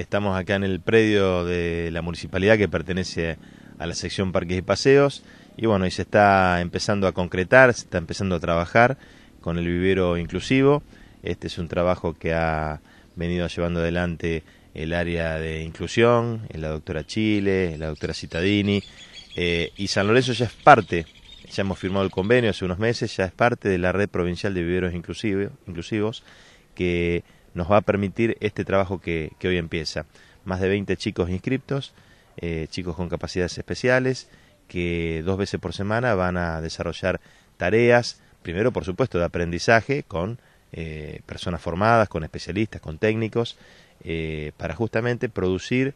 Estamos acá en el predio de la municipalidad que pertenece a la sección Parques y Paseos. Y bueno, y se está empezando a concretar, se está empezando a trabajar con el vivero inclusivo. Este es un trabajo que ha venido llevando adelante el área de inclusión, la doctora Chile, la doctora Citadini. Eh, y San Lorenzo ya es parte, ya hemos firmado el convenio hace unos meses, ya es parte de la red provincial de viveros inclusivos que nos va a permitir este trabajo que, que hoy empieza. Más de 20 chicos inscriptos, eh, chicos con capacidades especiales, que dos veces por semana van a desarrollar tareas, primero por supuesto de aprendizaje con eh, personas formadas, con especialistas, con técnicos, eh, para justamente producir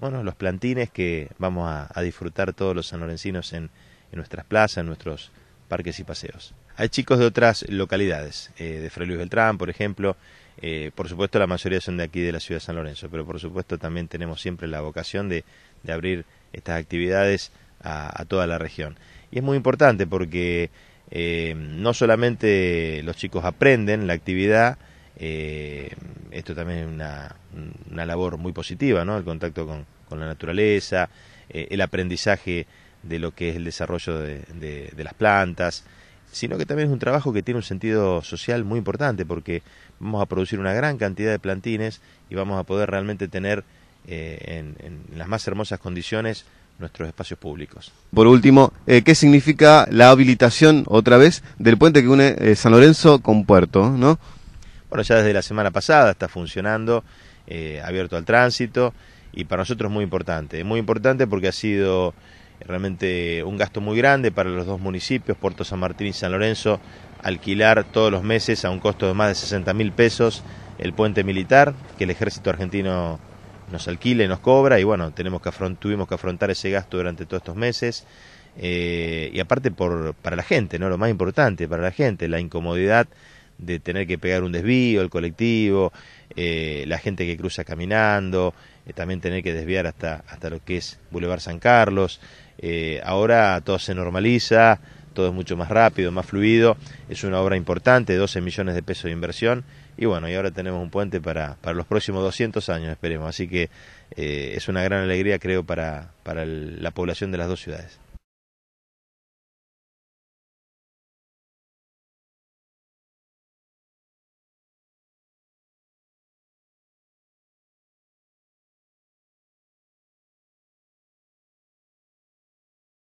bueno, los plantines que vamos a, disfrutar todos los sanlorencinos en, en nuestras plazas, en nuestros parques y paseos. Hay chicos de otras localidades, eh, de Fray Luis Beltrán, por ejemplo. Eh, por supuesto, la mayoría son de aquí, de la ciudad de San Lorenzo, pero por supuesto también tenemos siempre la vocación de, abrir estas actividades a, toda la región. Y es muy importante porque eh, no solamente los chicos aprenden la actividad, esto también es una, labor muy positiva, ¿no? El contacto con la naturaleza, el aprendizaje de lo que es el desarrollo de, las plantas, sino que también es un trabajo que tiene un sentido social muy importante porque vamos a producir una gran cantidad de plantines y vamos a poder realmente tener eh, en, las más hermosas condiciones nuestros espacios públicos. Por último, eh, ¿qué significa la habilitación otra vez del puente que une eh, San Lorenzo con Puerto? ¿no? Bueno, ya desde la semana pasada está funcionando, abierto al tránsito y para nosotros es muy importante. Es muy importante porque ha sido realmente un gasto muy grande para los dos municipios, Puerto San Martín y San Lorenzo, alquilar todos los meses a un costo de más de 60 mil pesos el puente militar que el ejército argentino nos alquile, y nos cobra y bueno, tenemos que tuvimos que afrontar ese gasto durante todos estos meses eh, y aparte por, para la gente, ¿no? lo más importante para la gente, la incomodidad de tener que pegar un desvío, el colectivo, eh, la gente que cruza caminando, eh, también tener que desviar hasta, hasta lo que es Boulevard San Carlos, eh, ahora todo se normaliza, todo es mucho más rápido, más fluido. Es una obra importante, 12 millones de pesos de inversión. Y bueno, y ahora tenemos un puente para, para los próximos 200 años, esperemos. Así que eh, es una gran alegría, creo, para, la población de las dos ciudades.